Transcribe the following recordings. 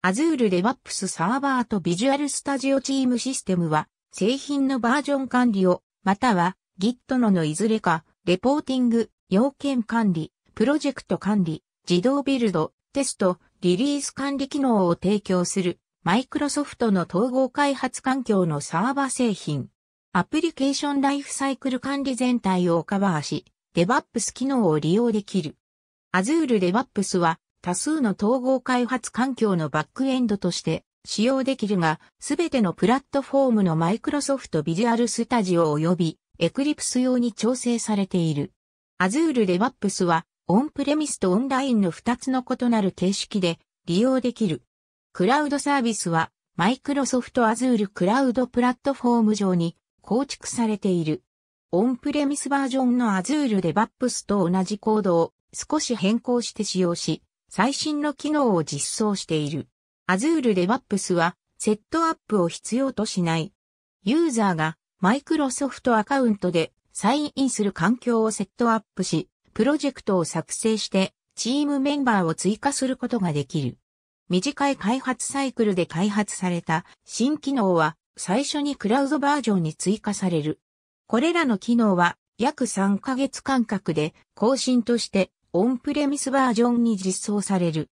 Azure DevOps サーバーと Visual Studio チームシステムは、製品のバージョン管理を、または Git ののいずれか、レポーティング、要件管理、プロジェクト管理、自動ビルド、テスト、リリース管理機能を提供する、マイクロソフトの統合開発環境のサーバー製品。アプリケーションライフサイクル管理全体をカバーし、DevOps 機能を利用できる。Azure DevOps は多数の統合開発環境のバックエンドとして使用できるが、すべてのプラットフォームのマイクロソフトビジュアルスタジオ及び Eclipse 用に調整されている。Azure DevOps は、オンプレミスとオンラインの2つの異なる形式で利用できる。クラウドサービスは、マイクロソフト Azure クラウドプラットフォーム上に構築されている。オンプレミスバージョンの Azure DevOps と同じコードを少し変更して使用し、最新の機能を実装している。Azure DevOps はセットアップを必要としない。ユーザーが Microsoft アカウントでサインインする環境をセットアップし、プロジェクトを作成してチームメンバーを追加することができる。短い開発サイクルで開発された新機能は最初にクラウドバージョンに追加される。これらの機能は約3ヶ月間隔で更新としてオンプレミスバージョンに実装される。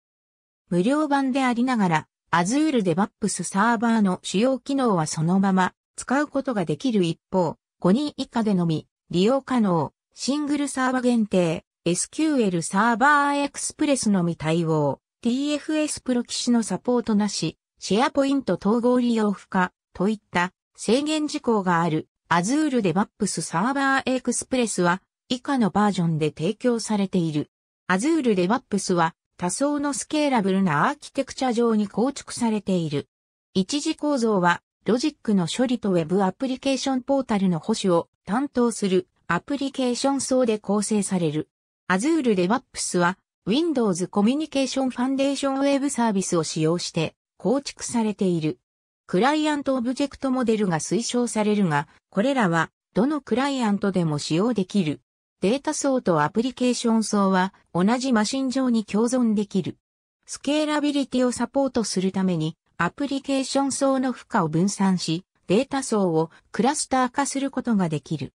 無料版でありながら、Azure DevOps サーバーの主要機能はそのまま使うことができる一方、5人以下でのみ利用可能、シングルサーバ限定、SQL サーバーエクスプレスのみ対応、TFS プロ騎士のサポートなし、シェアポイント統合利用不可といった制限事項がある Azure DevOps サーバーエクスプレスは以下のバージョンで提供されている。Azure DevOps は多層のスケーラブルなアーキテクチャ上に構築されている。一時構造はロジックの処理と Web アプリケーションポータルの保守を担当するアプリケーション層で構成される。Azure DevOps は Windows コミュニケーションファンデーションウェブサービスを使用して構築されている。クライアントオブジェクトモデルが推奨されるが、これらはどのクライアントでも使用できるデータ層とアプリケーション層は同じマシン上に共存できる。スケーラビリティをサポートするためにアプリケーション層の負荷を分散し、データ層をクラスター化することができる。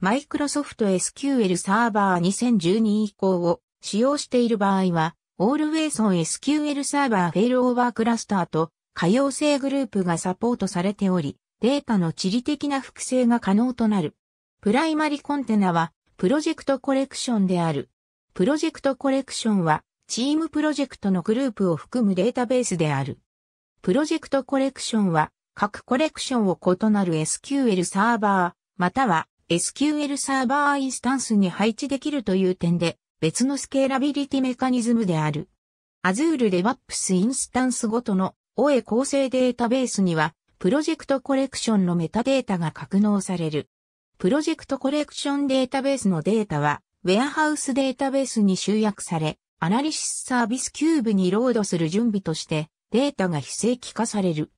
マイクロソフト SQL サーバー2012以降を使用している場合は、オールウェイソン SQL サーバーフェイルオーバークラスターと可用性グループがサポートされており、データの地理的な複製が可能となる。プライマリコンテナはプロジェクトコレクションである。プロジェクトコレクションは、チームプロジェクトのグループを含むデータベースである。プロジェクトコレクションは、各コレクションを異なる SQL サーバー、または SQL サーバーインスタンスに配置できるという点で、別のスケーラビリティメカニズムである。Azure DevOps インスタンスごとの OE 構成データベースには、プロジェクトコレクションのメタデータが格納される。プロジェクトコレクションデータベースのデータは、ウェアハウスデータベースに集約され、アナリシスサービスキューブにロードする準備として、データが非正規化される。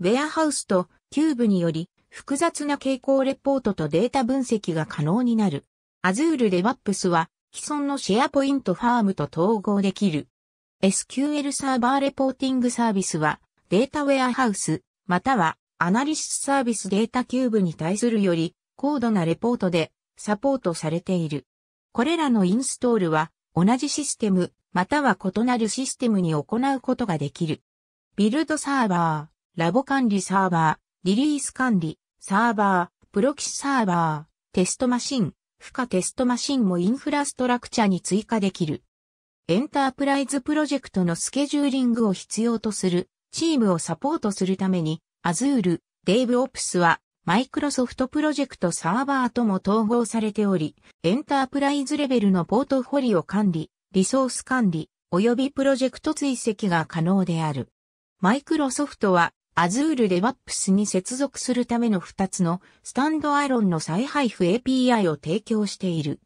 ウェアハウスとキューブにより、複雑な傾向レポートとデータ分析が可能になる。Azure DevOps は、既存のシェアポイントファームと統合できる。SQL サーバーレポーティングサービスは、データウェアハウス、またはアナリシスサービスデータキューブに対するより高度なレポートでサポートされている。これらのインストールは同じシステムまたは異なるシステムに行うことができる。ビルドサーバー、ラボ管理サーバー、リリース管理、サーバー、プロキシサーバー、テストマシン、負荷テストマシンもインフラストラクチャに追加できる。エンタープライズプロジェクトのスケジューリングを必要とするチームをサポートするために Azure DevOps はマイクロソフトプロジェクトサーバーとも統合されており、エンタープライズレベルのポートフォリオ管理、リソース管理、及びプロジェクト追跡が可能である。マイクロソフトは Azure DevOps に接続するための2つのスタンドアロンの再配布 API を提供している。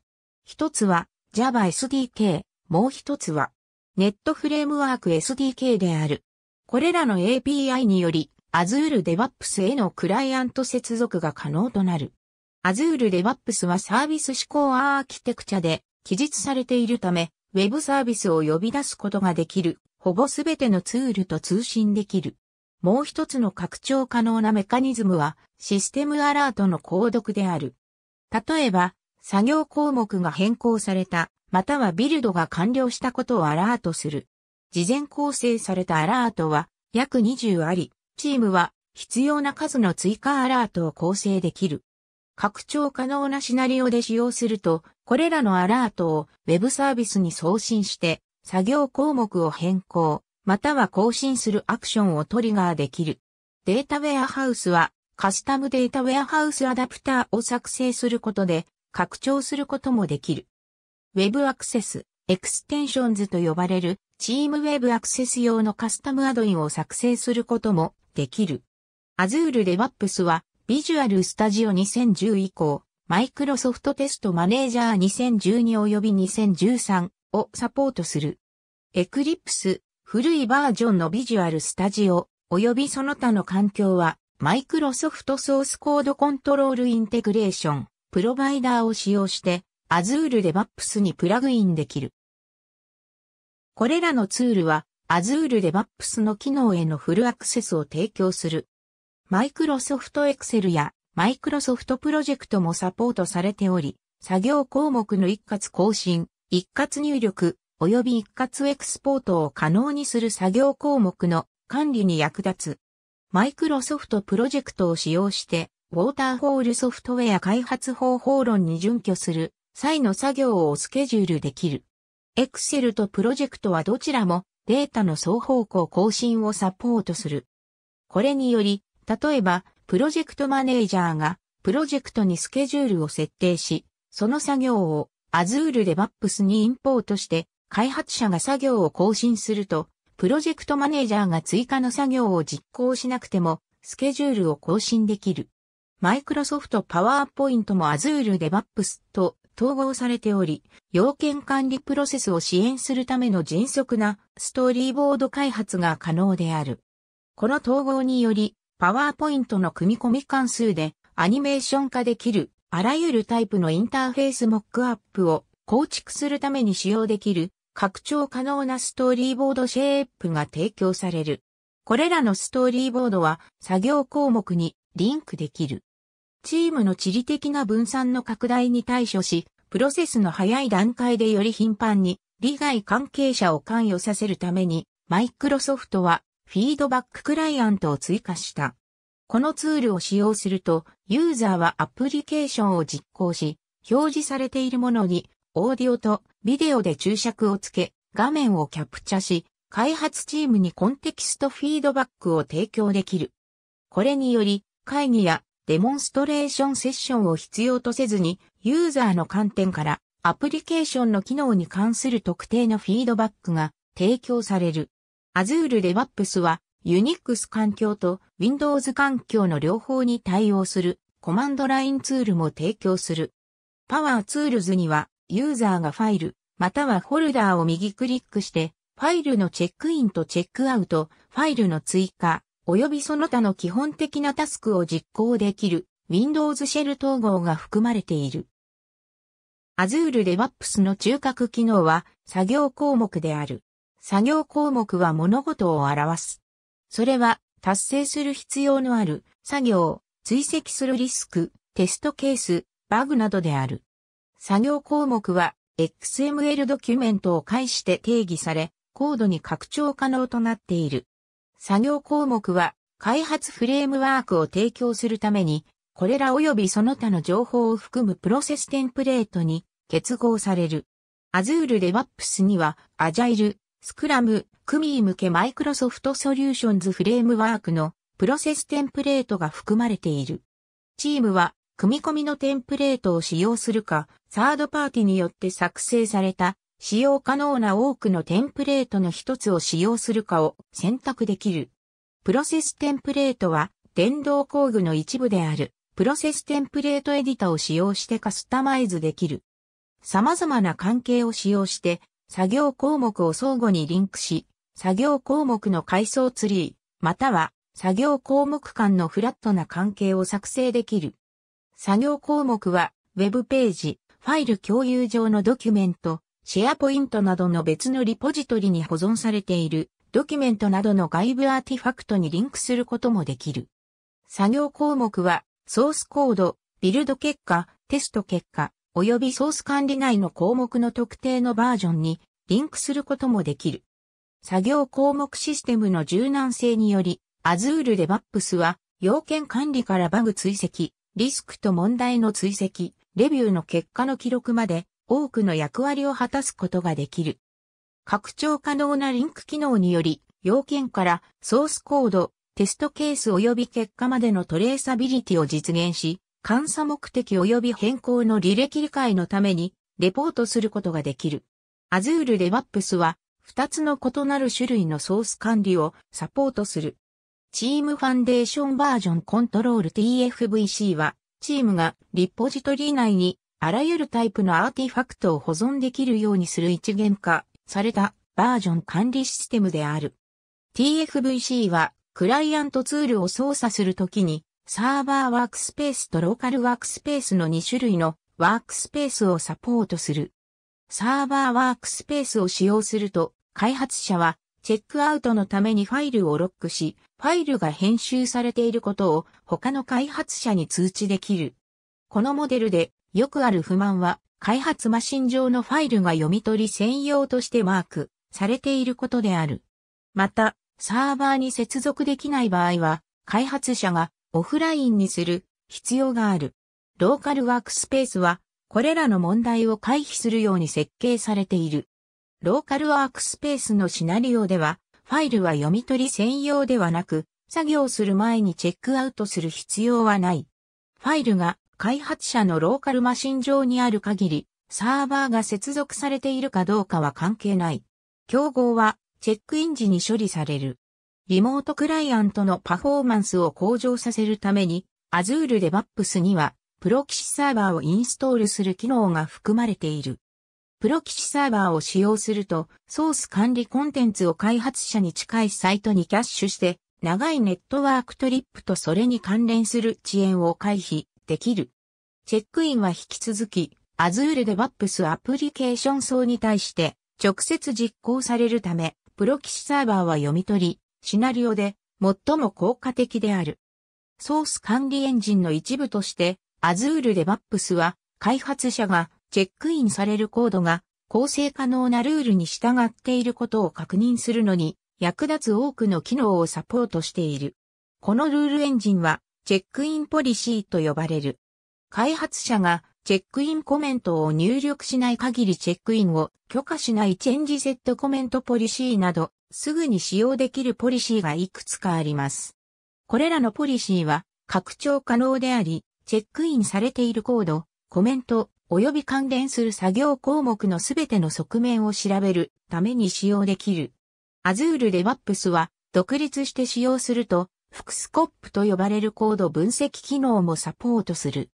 一つは Java SDK、もう一つはネットフレームワーク SDK である。これらの API により Azure DevOps へのクライアント接続が可能となる。Azure DevOps はサービス指向アーキテクチャで記述されているため、ウェブサービスを呼び出すことができる、ほぼすべてのツールと通信できる。もう一つの拡張可能なメカニズムは、システムアラートの購読である。例えば、作業項目が変更された、またはビルドが完了したことをアラートする。事前構成されたアラートは約20あり、チームは必要な数の追加アラートを構成できる。拡張可能なシナリオで使用すると、これらのアラートを Web サービスに送信して、作業項目を変更、または更新するアクションをトリガーできる。データウェアハウスは、カスタムデータウェアハウスアダプターを作成することで、拡張することもできる。Web アクセス、エクステンションズと呼ばれる、チーム Web アクセス用のカスタムアドインを作成することもできる。Azure DevOps は Visual Studio 2010以降、Microsoft Test Manager 2012及び2013をサポートする。Eclipse、古いバージョンの Visual Studio 及びその他の環境は Microsoft Source c ソースコードコントロールインテグレーション、プロバイダーを使用して Azure DevOps にプラグインできる。これらのツールは Azure で m ッ p s の機能へのフルアクセスを提供する。Microsoft Excel や Microsoft プロジェクトもサポートされており、作業項目の一括更新、一括入力、及び一括エクスポートを可能にする作業項目の管理に役立つ。Microsoft プロジェクトを使用して、ウォーターホールソフトウェア開発方法論に準拠する際の作業をスケジュールできる。Excel とプロジェクトはどちらもデータの双方向更新をサポートする。これにより、例えば、プロジェクトマネージャーが、プロジェクトにスケジュールを設定し、その作業を Azure DevOps にインポートして、開発者が作業を更新すると、プロジェクトマネージャーが追加の作業を実行しなくても、スケジュールを更新できる。マイクロソフトパワーポイントも Azure DevOps と統合されており、要件管理プロセスを支援するための迅速なストーリーボード開発が可能である。この統合により、パワーポイントの組み込み関数でアニメーション化できるあらゆるタイプのインターフェースモックアップを構築するために使用できる拡張可能なストーリーボードシェイプが提供される。これらのストーリーボードは作業項目にリンクできる。チームの地理的な分散の拡大に対処し、プロセスの早い段階でより頻繁に利害関係者を関与させるために、マイクロソフトはフィードバッククライアントを追加した。このツールを使用すると、ユーザーはアプリケーションを実行し、表示されているものに、オーディオとビデオで注釈をつけ、画面をキャプチャし、開発チームにコンテキストフィードバックを提供できる。これにより、会議やデモンストレーションセッションを必要とせずに、ユーザーの観点からアプリケーションの機能に関する特定のフィードバックが提供される。Azure DevOps は Unix 環境と Windows 環境の両方に対応するコマンドラインツールも提供する。Power Tools にはユーザーがファイル、またはフォルダーを右クリックして、ファイルのチェックインとチェックアウト、ファイルの追加、及びその他の基本的なタスクを実行できる Windows シェル統合が含まれている。Azure DevOps の中核機能は作業項目である。作業項目は物事を表す。それは達成する必要のある作業、追跡するリスク、テストケース、バグなどである。作業項目は XML ドキュメントを介して定義され、高度に拡張可能となっている。作業項目は、開発フレームワークを提供するために、これら及びその他の情報を含むプロセステンプレートに結合される。Azure DevOps には、Agile、Scrum、CUMI 向け Microsoft Solutions フレームワークのプロセステンプレートが含まれている。チームは、組み込みのテンプレートを使用するか、サードパーティによって作成された使用可能な多くのテンプレートの一つを使用するかを選択できる。プロセステンプレートは電動工具の一部であるプロセステンプレートエディタを使用してカスタマイズできる。様々な関係を使用して作業項目を相互にリンクし、作業項目の階層ツリー、または作業項目間のフラットな関係を作成できる。作業項目は Web ページ、ファイル共有上のドキュメント、シェアポイントなどの別のリポジトリに保存されているドキュメントなどの外部アーティファクトにリンクすることもできる。作業項目は、ソースコード、ビルド結果、テスト結果、及びソース管理内の項目の特定のバージョンにリンクすることもできる。作業項目システムの柔軟性により、Azure DevOps は要件管理からバグ追跡、リスクと問題の追跡、レビューの結果の記録まで多くの役割を果たすことができる。拡張可能なリンク機能により、要件からソースコード、テストケース及び結果までのトレーサビリティを実現し、監査目的及び変更の履歴理解のためにレポートすることができる。Azure DevOps は2つの異なる種類のソース管理をサポートする。チームファンデーションバージョンコントロール TFVC はチームがリポジトリ内にあらゆるタイプのアーティファクトを保存できるようにする一元化されたバージョン管理システムである。TFVC はクライアントツールを操作するときにサーバーワークスペースとローカルワークスペースの2種類のワークスペースをサポートする。サーバーワークスペースを使用すると開発者はチェックアウトのためにファイルをロックし、ファイルが編集されていることを他の開発者に通知できる。このモデルでよくある不満は、開発マシン上のファイルが読み取り専用としてマークされていることである。また、サーバーに接続できない場合は、開発者がオフラインにする必要がある。ローカルワークスペースは、これらの問題を回避するように設計されている。ローカルワークスペースのシナリオでは、ファイルは読み取り専用ではなく、作業する前にチェックアウトする必要はない。ファイルが開発者のローカルマシン上にある限り、サーバーが接続されているかどうかは関係ない。競合は、チェックイン時に処理される。リモートクライアントのパフォーマンスを向上させるために、Azure DevOps には、プロキシサーバーをインストールする機能が含まれている。プロキシサーバーを使用すると、ソース管理コンテンツを開発者に近いサイトにキャッシュして、長いネットワークトリップとそれに関連する遅延を回避できる。チェックインは引き続き、Azure DevOps アプリケーション層に対して直接実行されるため、プロキシサーバーは読み取り、シナリオで最も効果的である。ソース管理エンジンの一部として、Azure DevOps は開発者がチェックインされるコードが構成可能なルールに従っていることを確認するのに役立つ多くの機能をサポートしている。このルールエンジンはチェックインポリシーと呼ばれる。開発者がチェックインコメントを入力しない限りチェックインを許可しないチェンジセットコメントポリシーなど、すぐに使用できるポリシーがいくつかあります。これらのポリシーは拡張可能であり、チェックインされているコード、コメント、及び関連する作業項目のすべての側面を調べるために使用できる。Azure DevOps は独立して使用するとフクスコップと呼ばれるコード分析機能もサポートする。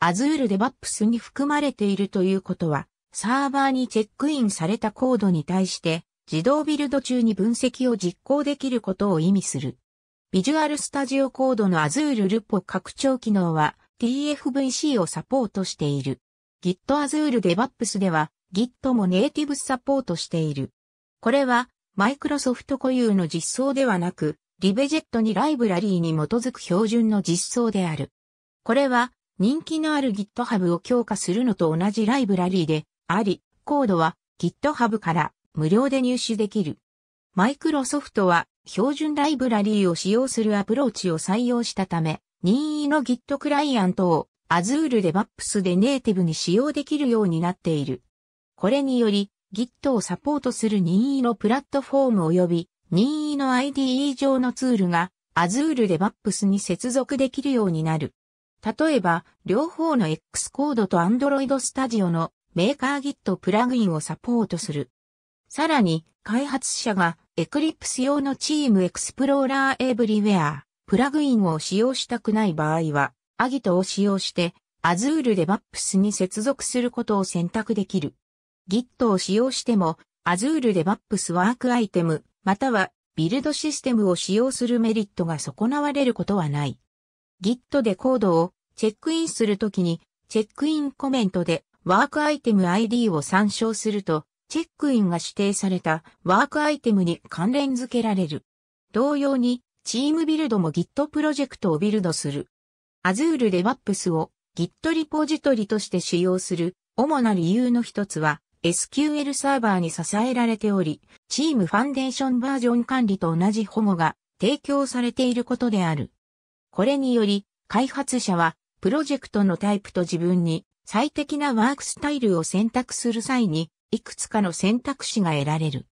Azure DevOps に含まれているということは、サーバーにチェックインされたコードに対して、自動ビルド中に分析を実行できることを意味する。ビジュアルスタジオコードの Azure l u p 拡張機能は TFVC をサポートしている。Git Azure DevOps では Git もネイティブサポートしている。これは、マイクロソフト固有の実装ではなく、リベジェットにライブラリーに基づく標準の実装である。これは、人気のある GitHub を強化するのと同じライブラリーであり、コードは GitHub から無料で入手できる。マイクロソフトは標準ライブラリーを使用するアプローチを採用したため、任意の Git クライアントを Azure DevOps でネイティブに使用できるようになっている。これにより、Git をサポートする任意のプラットフォーム及び任意の IDE 上のツールが Azure DevOps に接続できるようになる。例えば、両方の X コードと Android Studio のメーカー Git プラグインをサポートする。さらに、開発者が Eclipse 用のチーム Explorer Everywhere プラグインを使用したくない場合は、Agit を使用して Azure DevOps に接続することを選択できる。Git を使用しても Azure DevOps ワークアイテム、またはビルドシステムを使用するメリットが損なわれることはない。Git でコードをチェックインするときに、チェックインコメントでワークアイテム ID を参照すると、チェックインが指定されたワークアイテムに関連付けられる。同様に、チームビルドも Git プロジェクトをビルドする。Azure DevOps を Git リポジトリとして使用する主な理由の一つは、SQL サーバーに支えられており、チームファンデーションバージョン管理と同じ保護が提供されていることである。これにより、開発者は、プロジェクトのタイプと自分に最適なワークスタイルを選択する際に、いくつかの選択肢が得られる。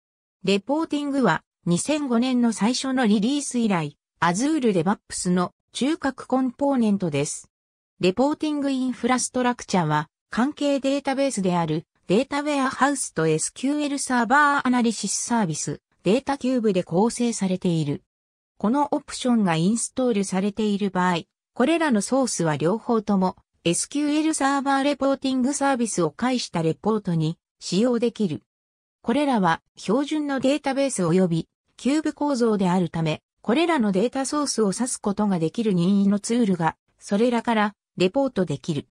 レポーティングは、2005年の最初のリリース以来、Azure DevOps の中核コンポーネントです。レポーティングインフラストラクチャは、関係データベースであるデータウェアハウスと SQL サーバーアナリシスサービス、データキューブで構成されている。このオプションがインストールされている場合、これらのソースは両方とも SQL サーバーレポーティングサービスを介したレポートに使用できる。これらは標準のデータベース及びキューブ構造であるため、これらのデータソースを指すことができる任意のツールが、それらからレポートできる。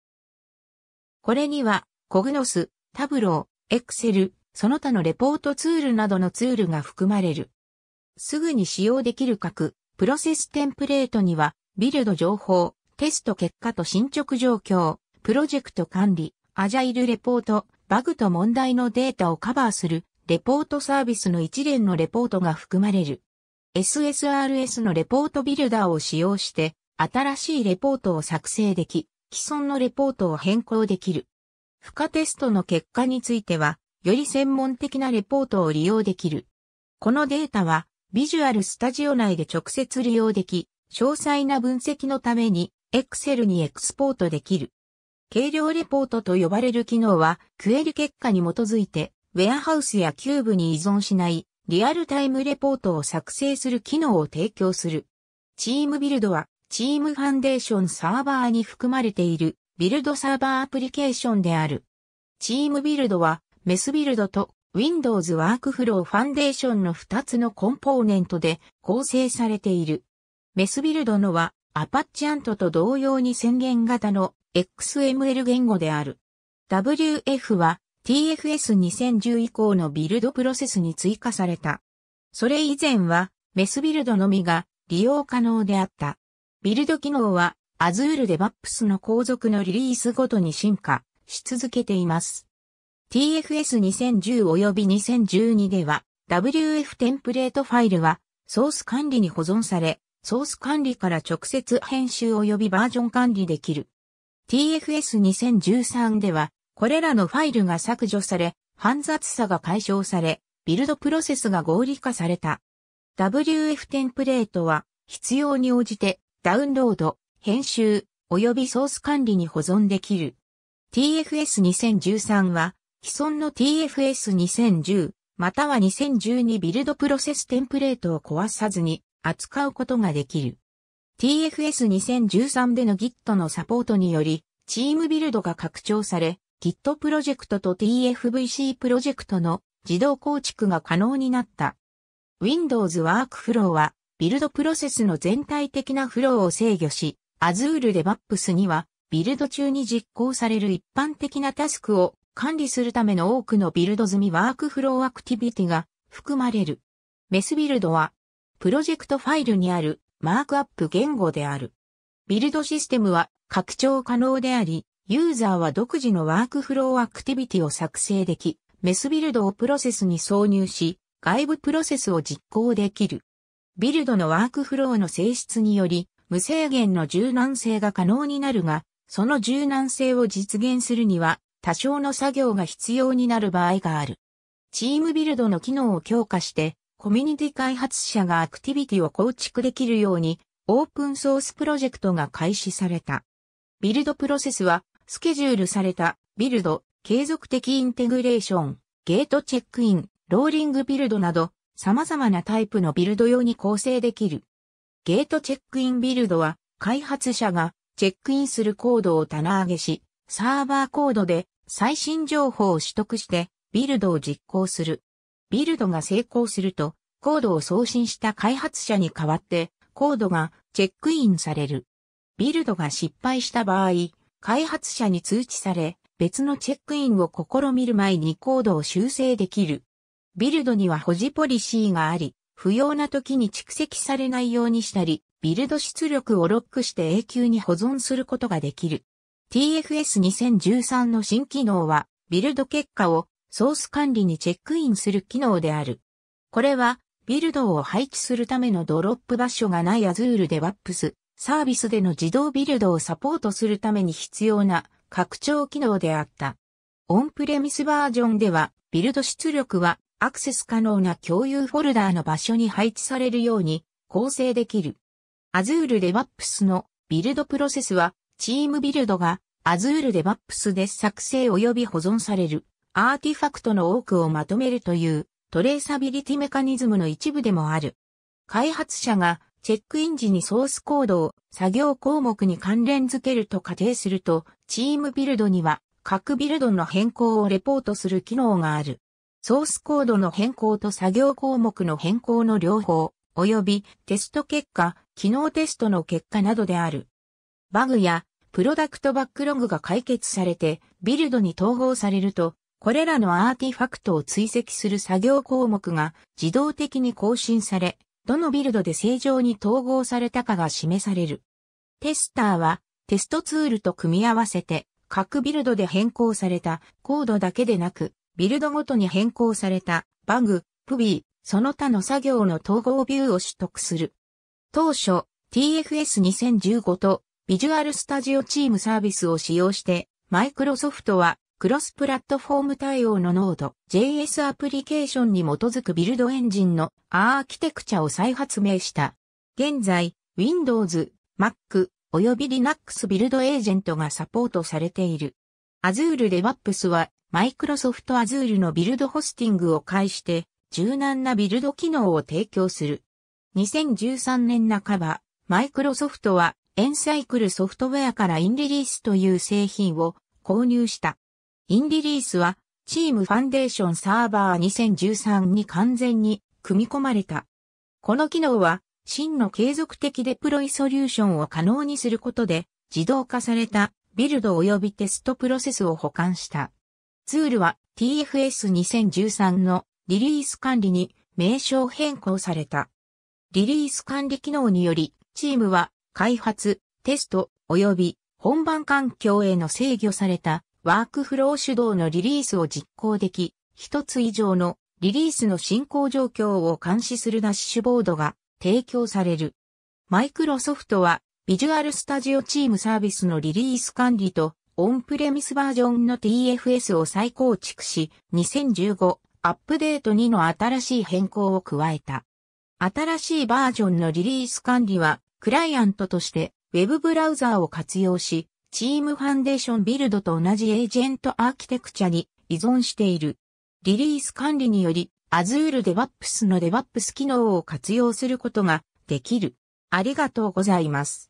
これには、コグノス、タブロー、エクセル、その他のレポートツールなどのツールが含まれる。すぐに使用できる各プロセステンプレートには、ビルド情報、テスト結果と進捗状況、プロジェクト管理、アジャイルレポート、バグと問題のデータをカバーする、レポートサービスの一連のレポートが含まれる。SSRS のレポートビルダーを使用して、新しいレポートを作成でき、既存のレポートを変更できる。負荷テストの結果については、より専門的なレポートを利用できる。このデータは、ビジュアルスタジオ内で直接利用でき、詳細な分析のために Excel にエクスポートできる。軽量レポートと呼ばれる機能は、クエリ結果に基づいて、ウェアハウスやキューブに依存しない、リアルタイムレポートを作成する機能を提供する。チームビルドは、チームファンデーションサーバーに含まれているビルドサーバーアプリケーションである。チームビルドは、メスビルドと Windows ワークフローファンデーションの2つのコンポーネントで構成されている。メスビルドのは、アパッチアントと同様に宣言型の XML 言語である。WF は TFS2010 以降のビルドプロセスに追加された。それ以前はメスビルドのみが利用可能であった。ビルド機能はアズールデバップスの後続のリリースごとに進化し続けています。TFS2010 及び2012では WF テンプレートファイルはソース管理に保存され、ソース管理から直接編集及びバージョン管理できる。TFS2013 ではこれらのファイルが削除され、煩雑さが解消され、ビルドプロセスが合理化された。WF テンプレートは必要に応じてダウンロード、編集、及びソース管理に保存できる。TFS2013 は、既存の TFS2010、または2012ビルドプロセステンプレートを壊さずに扱うことができる。TFS2013 での Git のサポートにより、チームビルドが拡張され、Git プロジェクトと TFVC プロジェクトの自動構築が可能になった。Windows ワークフローは、ビルドプロセスの全体的なフローを制御し、アズールで、バップスには、ビルド中に実行される一般的なタスクを管理するための多くのビルド済みワークフローアクティビティが含まれる。メスビルドは、プロジェクトファイルにあるマークアップ言語である。ビルドシステムは拡張可能であり、ユーザーは独自のワークフローアクティビティを作成でき、メスビルドをプロセスに挿入し、外部プロセスを実行できる。ビルドのワークフローの性質により、無制限の柔軟性が可能になるが、その柔軟性を実現するには、多少の作業が必要になる場合がある。チームビルドの機能を強化して、コミュニティ開発者がアクティビティを構築できるように、オープンソースプロジェクトが開始された。ビルドプロセスは、スケジュールされた、ビルド、継続的インテグレーション、ゲートチェックイン、ローリングビルドなど、様々なタイプのビルド用に構成できる。ゲートチェックインビルドは、開発者がチェックインするコードを棚上げし、サーバーコードで最新情報を取得してビルドを実行する。ビルドが成功すると、コードを送信した開発者に代わって、コードがチェックインされる。ビルドが失敗した場合、開発者に通知され、別のチェックインを試みる前にコードを修正できる。ビルドには保持ポリシーがあり、不要な時に蓄積されないようにしたり、ビルド出力をロックして永久に保存することができる。TFS2013 の新機能は、ビルド結果をソース管理にチェックインする機能である。これは、ビルドを配置するためのドロップ場所がない Azure DevOps サービスでの自動ビルドをサポートするために必要な拡張機能であった。オンプレミスバージョンでは、ビルド出力はアクセス可能な共有フォルダーの場所に配置されるように構成できる。Azure DevOps のビルドプロセスは、チームビルドが Azure DevOps で作成及び保存されるアーティファクトの多くをまとめるというトレーサビリティメカニズムの一部でもある。開発者がチェックイン時にソースコードを作業項目に関連づけると仮定すると、チームビルドには各ビルドの変更をレポートする機能がある。ソースコードの変更と作業項目の変更の両方、及びテスト結果、機能テストの結果などである。バグやプロダクトバックログが解決されてビルドに統合されると、これらのアーティファクトを追跡する作業項目が自動的に更新され、どのビルドで正常に統合されたかが示される。テスターはテストツールと組み合わせて各ビルドで変更されたコードだけでなくビルドごとに変更された、バグ、プビー、その他の作業の統合ビューを取得する。当初、TFS2015 とビジュアルスタジオチームサービスを使用して、マイクロソフトはクロスプラットフォーム対応のノード JS アプリケーションに基づくビルドエンジンのアーキテクチャを再発明した。現在、Windows、Mac、及び Linux ビルドエージェントがサポートされている。Azure DevOps は、マイクロソフト Azure のビルドホスティングを介して、柔軟なビルド機能を提供する。2013年半ば、マイクロソフトは、エンサイクルソフトウェアからインリリースという製品を購入した。インリリースは、チームファンデーションサーバー2013に完全に組み込まれた。この機能は、真の継続的デプロイソリューションを可能にすることで、自動化されたビルド及びテストプロセスを保管した。ツールは TFS2013 のリリース管理に名称変更された。リリース管理機能により、チームは開発、テスト及び本番環境への制御されたワークフロー主導のリリースを実行でき、一つ以上のリリースの進行状況を監視するダッシュボードが提供される。マイクロソフトはビジュアルスタジオチームサービスのリリース管理とオンプレミスバージョンの TFS を再構築し、2015アップデート2の新しい変更を加えた。新しいバージョンのリリース管理は、クライアントとして Web ブラウザーを活用し、チームファンデーションビルドと同じエージェントアーキテクチャに依存している。リリース管理により、Azure DevOps の DevOps 機能を活用することができる。ありがとうございます。